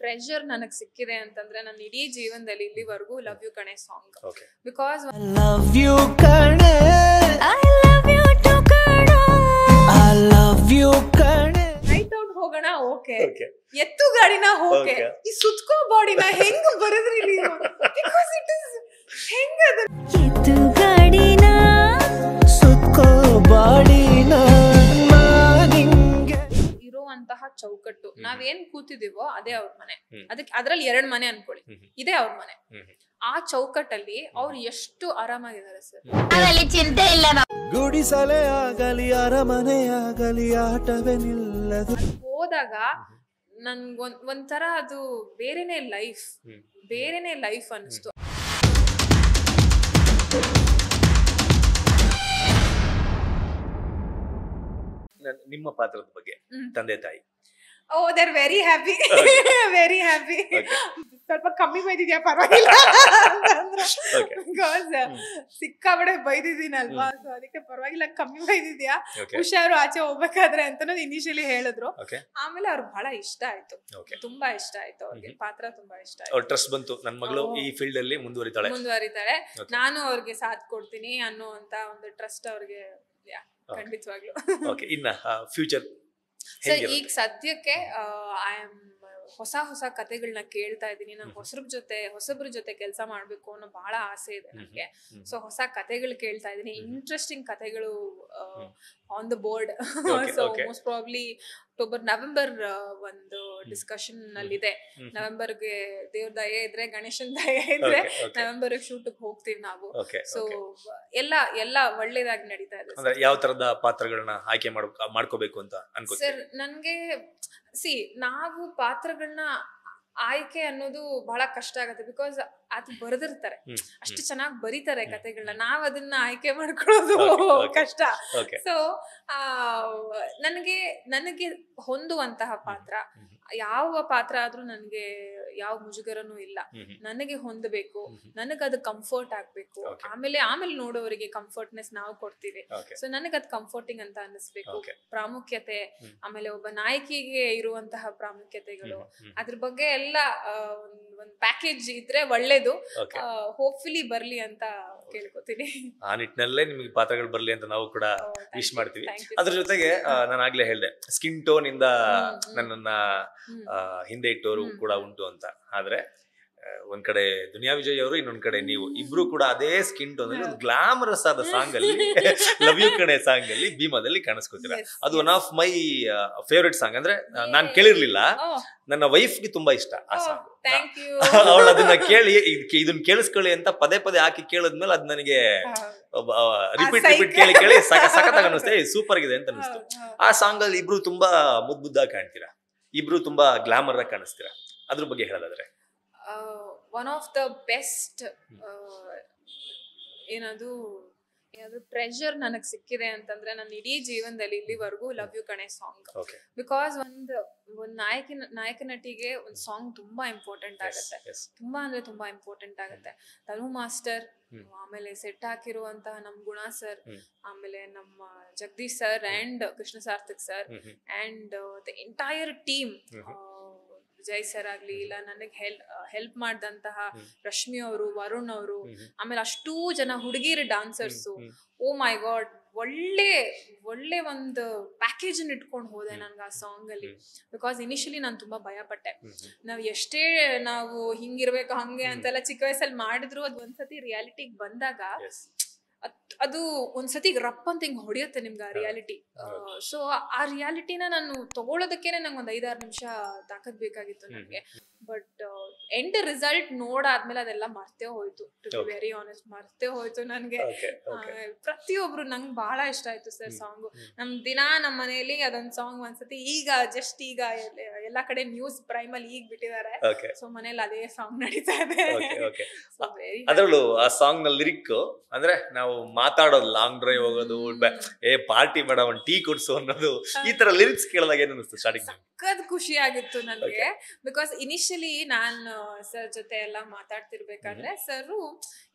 Pressure ನನಗ್ ಸಿಕ್ಕಿದೆ ಅಂತಂದ್ರೆ ನನ್ನ ಇಡೀ ಜೀವನದಲ್ಲಿ ಇಲ್ಲಿವರೆಗೂ ಲವ್ ಯು ಕಣೆ ಸಾಂಗ್ ಬಿಕಾಸ್ ಲವ್ ಯು ಕಣೆ I love you too love you ಕಣೆ ಔಟ್ ಹೋಗೋಣ ಓಕೆ ಎತ್ತು ಗಾಡಿನ ಓಕೆ ಈ ಸುತ್ಕೋ ಬಾಡಿನ ಹೆಂಗ್ ಬರೆದ್ರಿ ನೀವು ಹೆಂಗ್ ಚೌಕಟ್ಟು ನಾವೇನ್ ಕೂತಿದೀವೋ ಅದೇ ಅವ್ರ ಮನೆ ಅದಕ್ಕೆ ಅದ್ರಲ್ಲಿ ಎರಡ್ ಮನೆ ಅನ್ಕೊಳ್ಳಿ ಇದೇ ಅವ್ರ ಮನೆ ಆ ಚೌಕಟ್ಟಲ್ಲಿ ಅವ್ರು ಎಷ್ಟು ಆರಾಮಾಗಿದ್ದಾರೆ ಸರ್ ಚಿಂತೆ ಇಲ್ಲ ಗುಡಿಸಲೆ ಆಗಲಿ ಅರಮನೆ ಆಗಲಿ ಆಟವೇ ನಿಲ್ಲದು ಹೋದಾಗ ನನ್ಗೊಂದ್ ಒಂಥರ ಅದು ಬೇರೆನೆ ಲೈಫ್ ಬೇರೆನೆ ಲೈಫ್ ಅನ್ನಿಸ್ತು ನಿಮ್ಮ ಪಾತ್ರದ ಬಗ್ಗೆ ತಂದೆ ತಾಯಿ oh they're very happy very happy ಸ್ವಲ್ಪ ಕಮ್ಮಿ ಬೈದಿದ್ಯಾ ಪರವಾಗಿಲ್ಲ ಬಿಕಾಸ್ ಸಿಕ್ಕಾಬಡೆ ಬೈದಿದ್ದೀನಲ್ವಾ ಸೊ ಅದಕ್ಕೆ ಪರವಾಗಿಲ್ಲ ಕಮ್ಮಿ ಬೈದಿದ್ಯಾ ಹುಷಾರು ಆಚೆ ಹೋಗ್ಬೇಕಾದ್ರೆ ಅಂತ ಇನಿಷಿಯಲಿ ಹೇಳಿದ್ರು ಆಮೇಲೆ ಅವ್ರು ಬಹಳ ಇಷ್ಟ ಆಯ್ತು ತುಂಬಾ ಇಷ್ಟ ಆಯ್ತು ಅವ್ರಿಗೆ ಪಾತ್ರ ತುಂಬಾ ಇಷ್ಟ ಆಯ್ತು ಟ್ರಸ್ಟ್ ಬಂತು ನನ್ನ ಮಗಳು ಈ ಫೀಲ್ಡ್ ಅಲ್ಲಿ ಮುಂದುವರಿತಾಳೆ ಮುಂದುವರಿತಾಳೆ ನಾನು ಅವ್ರಿಗೆ ಸಾಥ್ ಕೊಡ್ತೀನಿ ಅನ್ನೋ ಅಂತ ಒಂದು ಟ್ರಸ್ಟ್ ಅವ್ರಿಗೆ ಖಂಡಿತವಾಗ್ಲು ಇನ್ನ ಫ್ಯೂಚರ್ ಸರ್ ಈಗ ಸದ್ಯಕ್ಕೆ ಐ ಆಮ್ ಹೊಸ ಹೊಸ ಕತೆಗಳನ್ನ ಕೇಳ್ತಾ ಇದ್ದೀನಿ ನಾನು ಹೊಸಬ್ರ ಜೊತೆ ಹೊಸಬ್ರ ಜೊತೆ ಕೆಲಸ ಮಾಡಬೇಕು ಅನ್ನೋ ಬಹಳ ಆಸೆ ಇದೆ ನನಗೆ ಸೊ ಹೊಸ ಕತೆಗಳು ಕೇಳ್ತಾ ಇದ್ದೀನಿ ಇಂಟ್ರೆಸ್ಟಿಂಗ್ ಕತೆಗಳು on the board so most probably October November ಒಂದು ಡಿಸ್ಕಷನ್ ನವೆಂಬರ್ ನವೆಂಬರ್ಗೆ ದೇವ್ರ ದಯ ಇದ್ರೆ ಗಣೇಶನ್ ದಯೆ ಇದ್ರೆ ನವೆಂಬರ್ ಶೂಟ್ ಹೋಗ್ತೀವಿ ನಾವು ಸೊ ಎಲ್ಲ ಎಲ್ಲ ಒಳ್ಳೇದಾಗಿ ನಡೀತಾ ಇದೆ ಯಾವ ತರದ ಪಾತ್ರಗಳನ್ನ ಆಯ್ಕೆ ಮಾಡ್ಕೋಬೇಕು ಅಂತ ಸರ್ ನನ್ಗೆ ಸಿ ನಾವು ಪಾತ್ರಗಳನ್ನ ಆಯ್ಕೆ ಅನ್ನೋದು ಬಹಳ ಕಷ್ಟ ಆಗುತ್ತೆ ಬಿಕಾಸ್ ಅದು ಬರೆದಿರ್ತಾರೆ ಅಷ್ಟು ಚೆನ್ನಾಗಿ ಬರೀತಾರೆ ಕತೆಗಳನ್ನ ನಾವ್ ಅದನ್ನ ಆಯ್ಕೆ ಮಾಡ್ಕೊಳ್ಳೋದು ಕಷ್ಟ ಸೊ ನನಗೆ ನನಗೆ ಹೊಂದುವಂತಹ ಪಾತ್ರ ಯಾವ ಪಾತ್ರ ಆದ್ರೂ ನನಗೆ ಯಾವ ಮುಜುಗರನೂ ಇಲ್ಲ ನನಗೆ ಹೊಂದಬೇಕು ನನಗ ಅದು ಕಂಫರ್ಟ್ ಆಗ್ಬೇಕು ಆಮೇಲೆ ಆಮೇಲೆ ನೋಡೋರಿಗೆ ಕಂಫರ್ಟ್ನೆಸ್ ನಾವು ಕೊಡ್ತೀವಿ ಸೊ ನನಗ್ ಅದ್ ಕಂಫರ್ಟಿಂಗ್ ಅಂತ ಅನ್ನಿಸ್ಬೇಕು ಪ್ರಾಮುಖ್ಯತೆ ಆಮೇಲೆ ಒಬ್ಬ ನಾಯಕಿಗೆ ಇರುವಂತಹ ಪ್ರಾಮುಖ್ಯತೆಗಳು ಅದ್ರ ಬಗ್ಗೆ ಎಲ್ಲ ಒಂದು ಪ್ಯಾಕೇಜ್ ಇದ್ರೆ ಒಳ್ಳೇದು ಹೋಪ್ಫುಲಿ ಬರ್ಲಿ ಅಂತ ಕೇಳ್ಕೊತೀನಿ ಆ ನಿಟ್ಟಿನಲ್ಲೇ ನಿಮಗೆ ಪಾತ್ರಗಳು ಬರ್ಲಿ ಅಂತ ನಾವು ಕೂಡ ವಿಶ್ oh, ಮಾಡ್ತೀವಿ ಅದ್ರ ಜೊತೆಗೆ ನಾನು ಆಗ್ಲೇ ಹೇಳಿದೆ ಸ್ಕಿನ್ ಟೋನ್ ಇಂದ ನನ್ನನ್ನ ಹಿಂದೆ ಇಟ್ಟವರು ಕೂಡ ಉಂಟು ಅಂತ ಆದ್ರೆ ಒಂದ್ ಕಡೆ ದುನಿಯಾ ವಿಜಯ್ ಅವರು ಇನ್ನೊಂದ್ ಕಡೆ ನೀವು ಇಬ್ರು ಕೂಡ ಅದೇ ಸ್ಕಿನ್ ಟೋನ್ ಅಲ್ಲಿ ಒಂದು ಗ್ಲಾಮರಸ್ ಆದ ಸಾಂಗ್ ಅಲ್ಲಿ ಲವ್ ಯು ಕಡೆ ಸಾಂಗ್ ಅಲ್ಲಿ ಭೀಮಾದಲ್ಲಿ ಕಾಣಿಸ್ಕೊತೀರ ಅದು one of my favourite song ಅಂದ್ರೆ ನಾನ್ ಕೇಳಿರ್ಲಿಲ್ಲ oh. ನನ್ನ ವೈಫ್ಗೆ ತುಂಬಾ ಇಷ್ಟ ಆ ಸಾಂಗ್ ಅವಳು ಅದನ್ನ ಕೇಳಿ ಇದನ್ನ ಕೇಳಿಸ್ಕೊಳ್ಳಿ ಅಂತ ಪದೇ ಪದೇ ಹಾಕಿ ಕೇಳಿದ್ಮೇಲೆ ಅದ್ ನನಗೆ ರಿಪೀಟ್ ರಿಪೀಟ್ ಕೇಳಿ ಕೇಳಿ ಸಖತ್ ಸೂಪರ್ ಆಗಿದೆ ಅಂತ ಅನ್ನಿಸ್ತು ಆ ಸಾಂಗ್ ಅಲ್ಲಿ ಇಬ್ರು ತುಂಬಾ ಮುದ್ದಾಗಿ ಕಾಣ್ತೀರಾ ಇಬ್ರು ತುಂಬಾ ಗ್ಲಾಮರ್ ಆಗಿ ಕಾಣಿಸ್ತೀರಾ ಅದ್ರ ಬಗ್ಗೆ ಹೇಳೋದಾದ್ರೆ ಒನ್ ಆಫ್ ದ ಬೆಸ್ಟ್ ಏನದು ಏನಾದ್ರು ಪ್ರೆಷರ್ ನನಗೆ ಸಿಕ್ಕಿದೆ ಅಂತಂದ್ರೆ ನನ್ನ ಇಡೀ ಜೀವನದಲ್ಲಿ ಇಲ್ಲಿವರೆಗೂ ಲವ್ ಯು ಕಣೆ ಸಾಂಗ್ ಬಿಕಾಸ್ ಒಂದು ನಾಯಕ ನಾಯಕಿನ ನಾಯಕನಟಿಗೆ ಒಂದು ಸಾಂಗ್ ತುಂಬಾ ಇಂಪಾರ್ಟೆಂಟ್ ಆಗುತ್ತೆ ತುಂಬಾ ಅಂದ್ರೆ ತುಂಬಾ ಇಂಪಾರ್ಟೆಂಟ್ ಆಗುತ್ತೆ ತನು ಮಾಸ್ಟರ್ ಆಮೇಲೆ ಸೆಟ್ ಹಾಕಿರುವಂತಹ ನಮ್ ಗುಣ ಸರ್ ಆಮೇಲೆ ನಮ್ಮ Jagadish sir and Krishna Sarthak sir and the entire team Vijay sir ಆಗ್ಲಿ ಇಲ್ಲ ನನಗೆ ಹೆಲ್ ಹೆಲ್ಪ್ ಮಾಡಿದಂತಹ ರಶ್ಮಿ ಅವರು ವರುಣ್ ಅವರು ಆಮೇಲೆ ಅಷ್ಟೂ ಜನ ಹುಡುಗಿರಿ ಡಾನ್ಸರ್ಸು ಓ ಮೈ ಗಾಡ್ ಒಳ್ಳೆ ಒಳ್ಳೆ ಒಂದು ಪ್ಯಾಕೇಜನ್ನು ಇಟ್ಕೊಂಡು ಹೋದೆ ನನ್ಗೆ ಆ ಸಾಂಗಲ್ಲಿ ಬಿಕಾಸ್ ಇನಿಷಿಯಲಿ ನಾನು ಭಯ ಭಯಪಟ್ಟೆ ನಾವು ಎಷ್ಟೇ ನಾವು ಹಿಂಗಿರ್ಬೇಕು ಹಂಗೆ ಅಂತೆಲ್ಲ ಚಿಕ್ಕ ವಯಸ್ಸಲ್ಲಿ ಮಾಡಿದ್ರು ಅದು ಒಂದ್ಸತಿ ರಿಯಾಲಿಟಿಗೆ ಬಂದಾಗ ಅದು ಒಂದ್ಸತಿ ರಪ್ ಅಂತ ಹಿಂಗ್ ಹೊಡೆಯುತ್ತೆ ನಿಮ್ಗೆ ಆ ರಿಯಾಲಿಟಿ ಸೊ ಆ ರಿಯಾಲಿಟಿನ ನಾನು ತಗೊಳೋದಕ್ಕೇನೆ ನಂಗೆ ಒಂದ್ ಐದಾರು ನಿಮಿಷ ತಾಕತ್ ಬೇಕಾಗಿತ್ತು ನನಗೆ ಬಟ್ ಎಂಡ್ ರಿಸಲ್ಟ್ ನೋಡಾದ್ಮೇಲೆ ಅದೆಲ್ಲ ಮರ್ತೇ ಹೋಯ್ತು ಟು ವೆರಿ ಆನೆಸ್ಟ್ ಮರ್ತೇ ಹೋಯ್ತು ನನಗೆ ಪ್ರತಿಯೊಬ್ರು ನಂಗೆ ಬಹಳ ಇಷ್ಟ ಆಯ್ತು ಸರ್ ಸಾಂಗ್ ನಮ್ ದಿನ ನಮ್ಮ ಮನೆಯಲ್ಲಿ ಅದೊಂದ್ ಸಾಂಗ್ ಒಂದ್ಸತಿ ಈಗ ಜಸ್ಟ್ ಈಗ ಎಲ್ಲಾ ಕಡೆ ನ್ಯೂಸ್ ಪ್ರೈಮ್ ಅಲ್ಲಿ ಈಗ ಬಿಟ್ಟಿದ್ದಾರೆ ಸೊ ಮನೇಲಿ ಅದೇ ಸಾಂಗ್ ನಡೀತಾ ಇದೆ ಅದ್ರಲ್ಲೂ ಆ ಸಾಂಗ್ ನ ಲಿರಿಕ್ ಅಂದ್ರೆ ನಾವು ಮಾತಾಡೋದು ಲಾಂಗ್ ಡ್ರೈವ್ ಹೋಗೋದು ಏ ಪಾರ್ಟಿ ಬೇಡ ಒಂದು ಟೀ ಕುಡ್ಸು ಅನ್ನೋದು ಈ ತರ ಲಿರಿಕ್ಸ್ ಕೇಳಿದಾಗ ಏನು ಅನಿಸ್ತು ಸ್ಟಾರ್ಟಿಂಗ್ ಸಖತ್ ಖುಷಿ ಆಗಿತ್ತು ನನಗೆ ಬಿಕಾಸ್ ಇನಿಷಿಯಲಿ ನಾನು ಸರ್ ಜೊತೆ ಎಲ್ಲ ಮಾತಾಡ್ತಿರ್ಬೇಕಾದ್ರೆ ಸರ್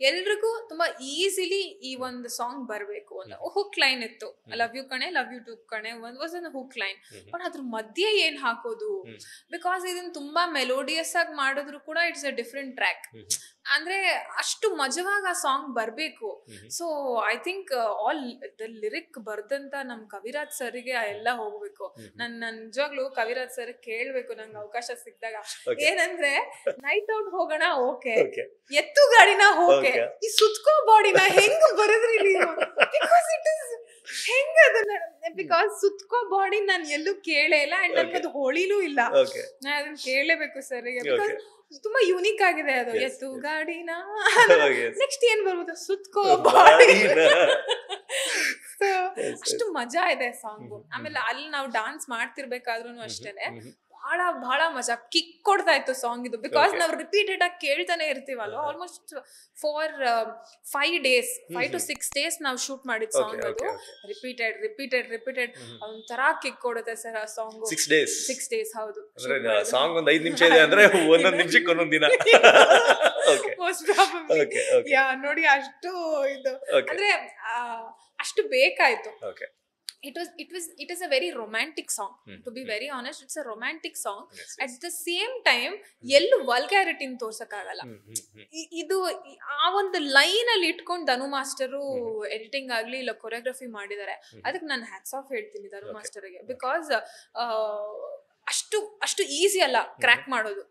ಎಲ್ರಿಗೂ ತುಂಬಾ ಈಸಿಲಿ ಈ ಒಂದು ಸಾಂಗ್ ಬರಬೇಕು ಅಂತ ಹುಕ್ ಲೈನ್ ಇತ್ತು ಲವ್ ಯು ಕಣೆ ಲವ್ ಯು ಟು ಕಣೆ ಒಂದ್ was an hook line but ಅದ್ರ ಮಧ್ಯೆ ಏನ್ ಹಾಕೋದು ಬಿಕಾಸ್ ಇದನ್ನ ತುಂಬಾ ಮೆಲೋಡಿಯಸ್ ಆಗಿ ಮಾಡಿದ್ರು ಕೂಡ ಇಟ್ಸ್ ಅ ಡಿಫ್ರೆಂಟ್ ಟ್ರ್ಯಾಕ್ ಅಂದ್ರೆ ಅಷ್ಟು ಮಜವಾಗಿ ಆ ಸಾಂಗ್ ಬರಬೇಕು so I think all the lyric ಬರ್ದಂತ ನಮ್ ಕವಿರಾಜ್ ಸರ್ಗೆ ಎಲ್ಲ ಹೋಗ್ಬೇಕು ನನ್ ನಿಜವಾಗ್ಲೂ ಕವಿರಾಜ್ ಸರ್ ಕೇಳ್ಬೇಕು ನಂಗೆ ಅವಕಾಶ ಸಿಕ್ಕಿದಾಗ ಏನಂದ್ರೆ ನೈಟ್ ಔಟ್ ಹೋಗೋಣ ಓಕೆ ಎತ್ತು ಗಾಡಿನ ಓಕೆ ಈ ಸುತ್ಕೋ ಬಾಡಿನ ಹೆಂಗ್ ಬರದ್ರಿ ಬಿಕಾಸ್ ಸುತ್ಕೋ ಬಾಡಿ ನಾನು ಎಲ್ಲೂ ಕೇಳೇ ಇಲ್ಲ ಅಂಡ್ ನನ್ಗೆ ಅದು ಹೊಳಿಲೂ ಇಲ್ಲ ನಾನು ಅದನ್ನ ಕೇಳಲೇಬೇಕು ಸರ್ ತುಂಬಾ ಯೂನಿಕ್ ಆಗಿದೆ ಅದು ಎತ್ತು ಗಾಡಿನ ನೆಕ್ಸ್ಟ್ ಏನ್ ಬರ್ಬೋದು ಸುತ್ಕೋ ಅಷ್ಟು ಮಜಾ ಇದೆ ಸಾಂಗ್ ಆಮೇಲೆ ಅಲ್ಲಿ ನಾವು ಡಾನ್ಸ್ ಮಾಡ್ತಿರ್ಬೇಕಾದ್ರೂ ಅಷ್ಟೇನೆ ಬಹಳ ಬಹಳ ಮಜಾ ಕಿಕ್ ಕೊಡ್ತಾ ಇತ್ತು ಸಾಂಗ್ ಇದು ಬಿಕಾಸ್ ನಾವು ರಿಪೀಟೆಡ್ ಆಗಿ ಕೇಳ್ತಾನೆ ಇರ್ತೀವಲ್ಲ almost for five days five to six days ನಾವು ಶೂಟ್ ಮಾಡಿದ ಸಾಂಗ್ ಅದು ರಿಪೀಟೆಡ್ ರಿಪೀಟೆಡ್ ರಿಪೀಟೆಡ್ ಒಂಥರ ಕಿಕ್ ಕೊಡುತ್ತೆ ಸರ್ ಆ song six days six days ಹೌದು ಸಾಂಗ್ ಒಂದು ಐದು ನಿಮಿಷ ಇದೆ ಅಂದ್ರೆ ಒಂದೊಂದು ನಿಮಿಷಕ್ಕೆ ಒಂದೊಂದು ದಿನ ಯಾ ನೋಡಿ ಅಷ್ಟು ಇದು ಅಂದ್ರೆ ಅಷ್ಟು ಬೇಕಾಯ್ತು it was it was it is a very romantic song mm. to be mm. very honest it's a romantic song yes, at hmm. yes. ತೋರ್ಸಕ್ಕಾಗಲ್ಲ ಇದು ಆ ಒಂದು ಲೈನ್ ಅಲ್ಲಿ ಇಟ್ಕೊಂಡು ಧನು ಮಾಸ್ಟರು ಎಡಿಟಿಂಗ್ ಆಗ್ಲಿ ಇಲ್ಲ ಕೊರಿಯೋಗ್ರಫಿ ಮಾಡಿದ್ದಾರೆ ಅದಕ್ಕೆ ನಾನು ಹ್ಯಾಟ್ಸ್ ಆಫ್ ಹೇಳ್ತೀನಿ ಧನು ಮಾಸ್ಟರ್ಗೆ ಬಿಕಾಸ್ ಅಷ್ಟು ಅಷ್ಟು ಈಸಿ ಅಲ್ಲ ಕ್ರ್ಯಾಕ್ ಮಾಡೋದು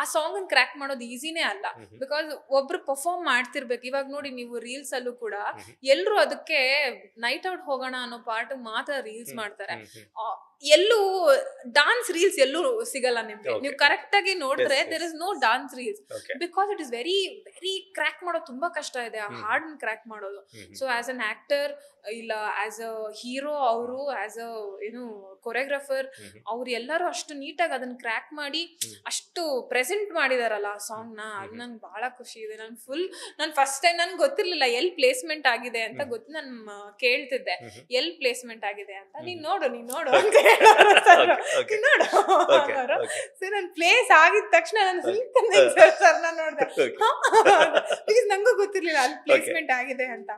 ಆ ಸಾಂಗ್ ಅನ್ನು ಕ್ರ್ಯಾಕ್ ಮಾಡೋದು ಈಸಿನೇ ಅಲ್ಲ ಬಿಕಾಸ್ ಒಬ್ರು ಪರ್ಫಾರ್ಮ್ ಮಾಡ್ತಿರ್ಬೇಕು ಇವಾಗ ನೋಡಿ ನೀವು ರೀಲ್ಸ್ ಅಲ್ಲೂ ಕೂಡ ಎಲ್ರು ಅದಕ್ಕೆ ನೈಟ್ ಔಟ್ ಹೋಗೋಣ ಅನ್ನೋ ಪಾರ್ಟ್ ಮಾತ್ರ ರೀಲ್ಸ್ ಮಾಡ್ತಾರೆ ಎಲ್ಲೂ ಡಾನ್ಸ್ ರೀಲ್ಸ್ ಎಲ್ಲೂ ಸಿಗಲ್ಲ ನಿಮ್ಗೆ ನೀವು ಕರೆಕ್ಟ್ ಆಗಿ ನೋಡಿದ್ರೆ there is no dance reels because it is very very crack ಮಾಡೋದು ತುಂಬಾ ಕಷ್ಟ ಇದೆ ಆ ಹಾರ್ಡ್ ಕ್ರ್ಯಾಕ್ ಮಾಡೋದು ಸೊ ಆಸ್ ಅನ್ ಆಕ್ಟರ್ ಇಲ್ಲ ಆಸ್ ಅ ಹೀರೋ ಅವರು ಆಸ್ ಅ ಏನು ಕೊರಿಯೋಗ್ರಾಫರ್ ಅವ್ರು ಎಲ್ಲರೂ ಅಷ್ಟು ನೀಟಾಗಿ ಅದನ್ನ ಕ್ರ್ಯಾಕ್ ಮಾಡಿ ಅಷ್ಟು ಪ್ರೆಸೆಂಟ್ ಮಾಡಿದಾರಲ್ಲ ಆ ಸಾಂಗ್ ನ ಅದು ನಂಗೆ ಬಹಳ ಖುಷಿ ಇದೆ ನನ್ ಫುಲ್ ನಾನು ಫಸ್ಟ್ ಟೈಮ್ ನನ್ಗೆ ಗೊತ್ತಿರ್ಲಿಲ್ಲ ಎಲ್ಲಿ ಪ್ಲೇಸ್ಮೆಂಟ್ ಆಗಿದೆ ಅಂತ ಗೊತ್ತು ನಾನು ಕೇಳ್ತಿದ್ದೆ ಎಲ್ ಪ್ಲೇಸ್ಮೆಂಟ್ ಆಗಿದೆ ಅಂತ ನೀನ್ ನೋಡು ನೀನ್ ನೋಡು ಪ್ಲೇಸ್ ಆಗಿದ ತಕ್ಷಣ ನಾನು ಸರ್ ಸರ್ನ ನಂಗೂ ಗೊತ್ತಿರ್ಲಿಲ್ಲ ಅಲ್ಲಿ ಪ್ಲೇಸ್ಮೆಂಟ್ ಆಗಿದೆ ಅಂತ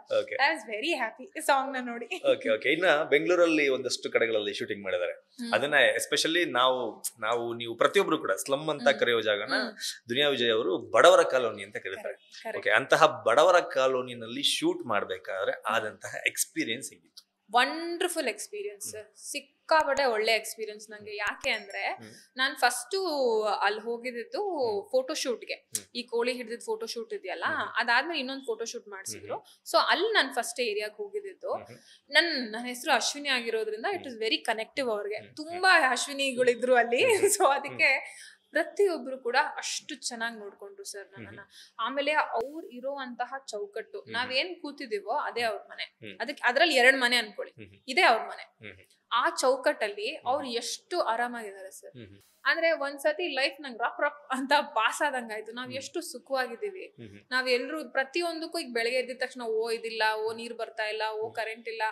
ವೆರಿ ಹ್ಯಾಪಿ ಸಾಂಗ್ ನ ನೋಡಿ ಓಕೆ ಓಕೆ ಇನ್ನ ಬೆಂಗಳೂರಲ್ಲಿ ಒಂದಷ್ಟು ಕಡೆಗಳಲ್ಲಿ ಶೂಟಿಂಗ್ ಮಾಡಿದ್ದಾರೆ ಅದನ್ನ ಎಸ್ಪೆಷಲಿ ನಾವು ನಾವು ನೀವು ಪ್ರತಿಯೊಬ್ರು ಕೂಡ ಸ್ಲಮ್ ಅಂತ ಕರೆಯೋ ಜಾಗನ ದುನಿಯಾ ವಿಜಯ್ ಅವರು ಬಡವರ ಕಾಲೋನಿ ಅಂತ ಕರೀತಾರೆ ಓಕೆ ಅಂತಹ ಬಡವರ ಕಾಲೋನಿನಲ್ಲಿ ಶೂಟ್ ಮಾಡಬೇಕಾದ್ರೆ ಆದಂತಹ ಎಕ್ಸ್ಪೀರಿಯನ್ಸ್ ಹೇಗಿತ್ತು ವಂಡರ್ಫುಲ್ ಎಕ್ಸ್ಪೀರಿಯನ್ಸ್ ಸಿಕ್ಕಾಪಟ್ಟೆ ಒಳ್ಳೆ ಎಕ್ಸ್ಪೀರಿಯನ್ಸ್ ನಂಗೆ ಯಾಕೆ ಅಂದ್ರೆ ನಾನು ಫಸ್ಟು ಅಲ್ಲಿ ಹೋಗಿದ್ದು ಫೋಟೋ ಶೂಟ್ಗೆ ಈ ಕೋಳಿ ಹಿಡಿದಿದ್ದು ಫೋಟೋಶೂಟ್ ಶೂಟ್ ಇದೆಯಲ್ಲ ಅದಾದ್ಮೇಲೆ ಇನ್ನೊಂದು ಫೋಟೋ ಶೂಟ್ ಮಾಡಿಸಿದ್ರು ಸೊ ಅಲ್ಲಿ ನಾನು ಫಸ್ಟ್ ಏರಿಯಾಗೆ ಹೋಗಿದ್ದು ನನ್ನ ನನ್ನ ಹೆಸರು ಅಶ್ವಿನಿ ಆಗಿರೋದ್ರಿಂದ ಇಟ್ ಇಸ್ ವೆರಿ ಕನೆಕ್ಟಿವ್ ಅವ್ರಿಗೆ ತುಂಬಾ ಅಶ್ವಿನಿಗಳಿದ್ರು ಅಲ್ಲಿ ಸೊ ಅದಕ್ಕೆ ಪ್ರತಿಯೊಬ್ರು ಕೂಡ ಅಷ್ಟು ಚೆನ್ನಾಗಿ ನೋಡ್ಕೊಂಡ್ರು ಸರ್ ನನ್ನ ಆಮೇಲೆ ಅವ್ರು ಇರೋವಂತಹ ಚೌಕಟ್ಟು ನಾವೇನ್ ಕೂತಿದೀವೋ ಅದೇ ಅವ್ರ ಮನೆ ಅದಕ್ಕೆ ಅದ್ರಲ್ಲಿ ಎರಡ್ ಮನೆ ಅನ್ಕೊಳ್ಳಿ ಇದೇ ಅವ್ರ ಮನೆ ಆ ಚೌಕಟ್ಟಲ್ಲಿ ಅವ್ರು ಎಷ್ಟು ಆರಾಮಾಗಿದ್ದಾರೆ ಸರ್ ಅಂದ್ರೆ ಒಂದ್ಸತಿ ಲೈಫ್ ನಂಗ್ ರಪ್ ರಪ್ ಅಂತ ಪಾಸ್ ಆದಂಗಾಯ್ತು ನಾವ್ ಎಷ್ಟು ಸುಖವಾಗಿದ್ದೀವಿ ನಾವ್ ಎಲ್ರು ಪ್ರತಿಯೊಂದಕ್ಕೂ ಈಗ ಬೆಳಗ್ಗೆ ಎದ್ದ ತಕ್ಷಣ ಓ ಇದಿಲ್ಲ ಓ ನೀರ್ ಬರ್ತಾ ಇಲ್ಲ ಓ ಕರೆಂಟ್ ಇಲ್ಲ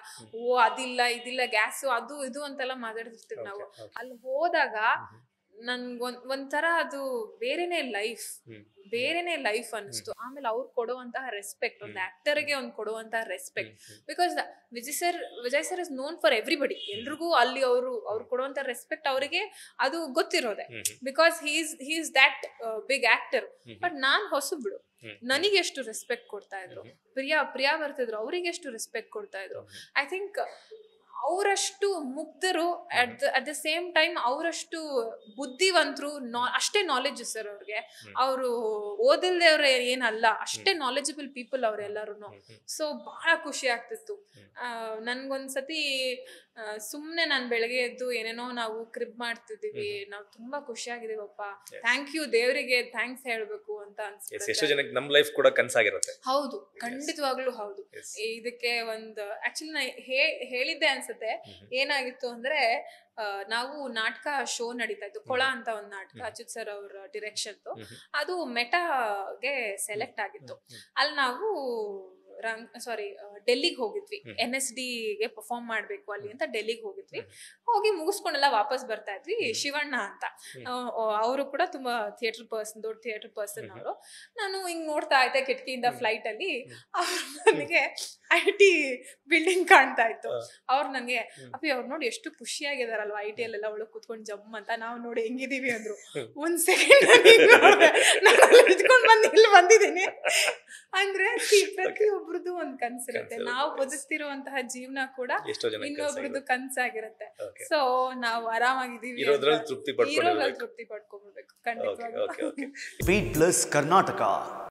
ಓ ಅದಿಲ್ಲ ಇದಿಲ್ಲ ಗ್ಯಾಸ್ ಅದು ಇದು ಅಂತೆಲ್ಲ ಮಾತಾಡ್ತಿರ್ತೀವಿ ನಾವು ಅಲ್ಲಿ ಹೋದಾಗ ನನ್ಗೊಂದ್ ಒಂಥರ ಅದು ಬೇರೆನೆ ಲೈಫ್ ಬೇರೆನೆ ಲೈಫ್ ಅನಿಸ್ತು ಆಮೇಲೆ ಅವ್ರು ಕೊಡುವಂತಹ ರೆಸ್ಪೆಕ್ಟ್ ಒಂದು ಆಕ್ಟರ್ ಗೆ ಒಂದು ಕೊಡುವಂತಹ respect because Vijay sir Vijay sir is known for everybody ಎಲ್ರಿಗೂ ಅಲ್ಲಿ ಅವರು ಅವ್ರು ಕೊಡುವಂತ ರೆಸ್ಪೆಕ್ಟ್ ಅವರಿಗೆ ಅದು ಗೊತ್ತಿರೋದೆ because he's is that big actor but ನಾನ್ ಹೊಸಬಿಡು ನನಗೆ ಎಷ್ಟು ರೆಸ್ಪೆಕ್ಟ್ ಕೊಡ್ತಾ ಇದ್ರು ಪ್ರಿಯಾ ಪ್ರಿಯಾ ಬರ್ತಿದ್ರು ಅವರಿಗೆ ಎಷ್ಟು ರೆಸ್ಪೆಕ್ಟ್ ಕೊಡ್ತಾ ಇದ್ರು ಐ ಥಿಂಕ್ ಅವರಷ್ಟು ಮುಗ್ಧರು at the at the same time ಅವರಷ್ಟು ಬುದ್ಧಿವಂತರು ನಾ ಅಷ್ಟೇ ನಾಲೆಜ್ ಸರ್ ಅವ್ರಿಗೆ ಅವರು ಓದಲ್ದೇವ್ರ ಏನಲ್ಲ ಅಷ್ಟೇ ನಾಲೆಜಬಲ್ ಪೀಪಲ್ ಅವರೆಲ್ಲರೂ ಸೊ ಬಹಳ ಖುಷಿ ಆಗ್ತಿತ್ತು ನನ್ಗೊಂದ್ಸತಿ ಸುಮ್ಮನೆ ನಾನು ಬೆಳಗ್ಗೆ ಎದ್ದು ಏನೇನೋ ನಾವು ಕ್ರಿಬ್ ಮಾಡ್ತಿದ್ದೀವಿ ನಾವು ತುಂಬಾ ಖುಷಿಯಾಗಿದ್ದೀವಪ್ಪ ಥ್ಯಾಂಕ್ ಯು ದೇವರಿಗೆ ಥ್ಯಾಂಕ್ಸ್ ಹೇಳಬೇಕು ಅಂತ ಅನ್ಸುತ್ತೆ ಜನಕ್ಕೆ ನಮ್ಮ ಲೈಫ್ ಕೂಡ ಹೌದು ಖಂಡಿತವಾಗ್ಲೂ ಹೌದು ಇದಕ್ಕೆ ಒಂದು ಆಕ್ಚುಲಿ ನಾ ಹೇಳಿದ್ದೆ ಅನ್ಸುತ್ತೆ ಏನಾಗಿತ್ತು ಅಂದ್ರೆ ನಾವು ನಾಟಕ ಶೋ ನಡೀತಾ ಇತ್ತು ಕೊಳ ಅಂತ ಒಂದು ನಾಟಕ ಅಚ್ಯುತ್ ಸರ್ ಅವ್ರ ಡಿರೆಕ್ಷನ್ ಅದು ಮೆಟಾಗೆ ಸೆಲೆಕ್ಟ್ ಆಗಿತ್ತು ಅಲ್ಲಿ ನಾವು ರಂಗ್ ಸಾರಿ ಡೆಲ್ಲಿಗೆ ಹೋಗಿದ್ವಿ ಎನ್ ಎಸ್ ಡಿಗೆ ಪರ್ಫಾರ್ಮ್ ಮಾಡಬೇಕು ಅಲ್ಲಿ ಅಂತ ಡೆಲ್ಲಿಗೆ ಹೋಗಿದ್ವಿ ಹೋಗಿ ಮುಗಿಸ್ಕೊಂಡೆಲ್ಲ ವಾಪಸ್ ಬರ್ತಾ ಇದ್ವಿ ಶಿವಣ್ಣ ಅಂತ ಅವರು ಕೂಡ ತುಂಬಾ ಥಿಯೇಟರ್ ಪರ್ಸನ್ ದೊಡ್ಡ ಥಿಯೇಟರ್ ಪರ್ಸನ್ ಅವರು ನಾನು ಹಿಂಗ್ ನೋಡ್ತಾ ಇದ್ದೆ ಕಿಟಕಿಯಿಂದ ಫ್ಲೈಟ್ ಅಲ್ಲಿ ಅವ್ರು ನನಗೆ ಐ ಟಿ ಬಿಲ್ಡಿಂಗ್ ಕಾಣ್ತಾ ಇತ್ತು ಅವ್ರು ನನಗೆ ಅಪ್ಪಿ ಅವ್ರು ನೋಡಿ ಎಷ್ಟು ಖುಷಿಯಾಗಿದಾರಲ್ವಾ ಐ ಟಿ ಅಲ್ಲೆಲ್ಲ ಒಳಗೆ ಕುತ್ಕೊಂಡು ಜಮ್ ಅಂತ ನಾವು ನೋಡಿ ಹೆಂಗಿದೀವಿ ಅಂದ್ರು ಒಂದ್ ಸೆಕೆಂಡ್ ನಾನು ಇಲ್ಲಿ ಬಂದಿದ್ದೀನಿ ಅಂದ್ರೆ ಪ್ರತಿಯೊಬ್ಬರದ್ದು ಒಂದ್ ಕನ್ಸಿರುತ್ತೆ ಆಗಿರುತ್ತೆ ನಾವು ಬದುಕ್ತಿರುವಂತಹ ಜೀವನ ಕೂಡ ಇನ್ನೊಬ್ರದ್ದು ಕನ್ಸಾಗಿರುತ್ತೆ ಸೊ ನಾವು ಆರಾಮಾಗಿದ್ದೀವಿ ತೃಪ್ತಿ ತೃಪ್ತಿ ಪಡ್ಕೊಬಿಡ್ಬೇಕು ಖಂಡಿತ ಪ್ಲಸ್ ಕರ್ನಾಟಕ